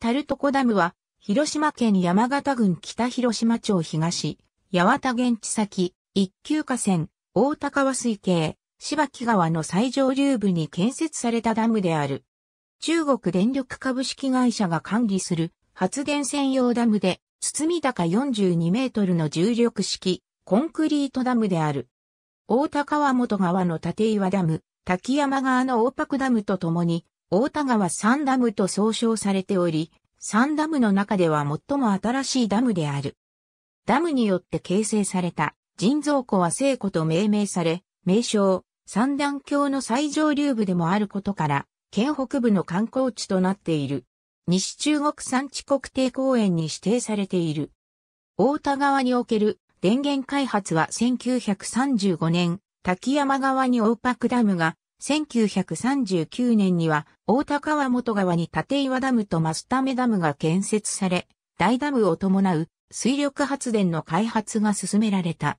タルトコダムは、広島県山形郡北広島町東、八幡現地先、一級河川、大高和水系、芝木川の最上流部に建設されたダムである。中国電力株式会社が管理する発電専用ダムで、包み高42メートルの重力式、コンクリートダムである。大高和元川の立岩ダム、滝山川の大白ダムとともに、大田川三ダムと総称されており、三ダムの中では最も新しいダムである。ダムによって形成された人造湖は聖湖と命名され、名称、三段橋の最上流部でもあることから、県北部の観光地となっている。西中国山地国定公園に指定されている。大田川における電源開発は1935年、滝山川に大パクダムが1939年には大田川元川に立岩ダムとマスタメダムが建設され、大ダムを伴う水力発電の開発が進められた。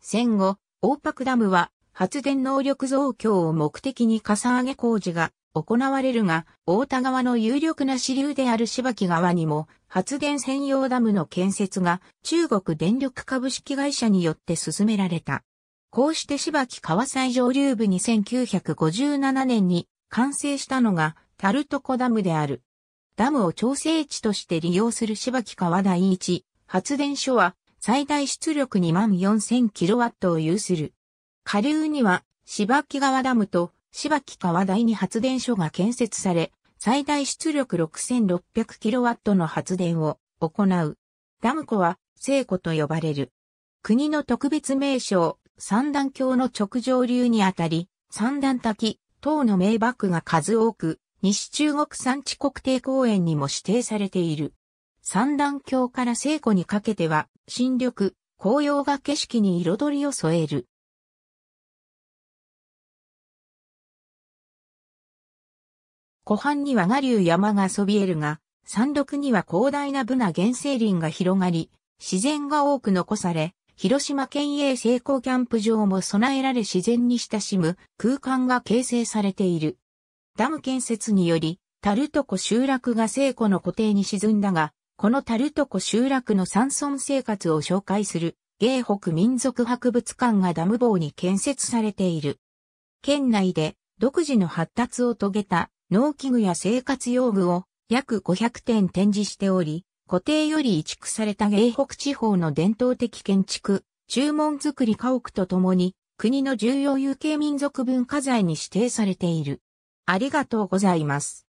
戦後、大白ダムは発電能力増強を目的にかさ上げ工事が行われるが、大田川の有力な支流である芝木川にも発電専用ダムの建設が中国電力株式会社によって進められた。こうして芝木川西上流部に1957年に完成したのがタルトコダムである。ダムを調整地として利用する芝木川第一発電所は最大出力2万4000キロワットを有する。下流には芝木川ダムと芝木川第二発電所が建設され、最大出力6600キロワットの発電を行う。ダム湖は聖湖と呼ばれる。国の特別名称、三段橋の直上流にあたり、三段滝、等の名瀑が数多く、西中国山地国定公園にも指定されている。三段橋から聖湖にかけては、新緑、紅葉が景色に彩りを添える。湖畔には我流山がそびえるが、山麓には広大なブナ原生林が広がり、自然が多く残され、広島県営成功キャンプ場も備えられ自然に親しむ空間が形成されている。ダム建設により、タルトコ集落が聖湖の固定に沈んだが、このタルトコ集落の山村生活を紹介する、芸北民族博物館がダム棒に建設されている。県内で独自の発達を遂げた農機具や生活用具を約500点展示しており、固定より移築された芸北地方の伝統的建築、注文作り家屋とともに、国の重要有形民族文化財に指定されている。ありがとうございます。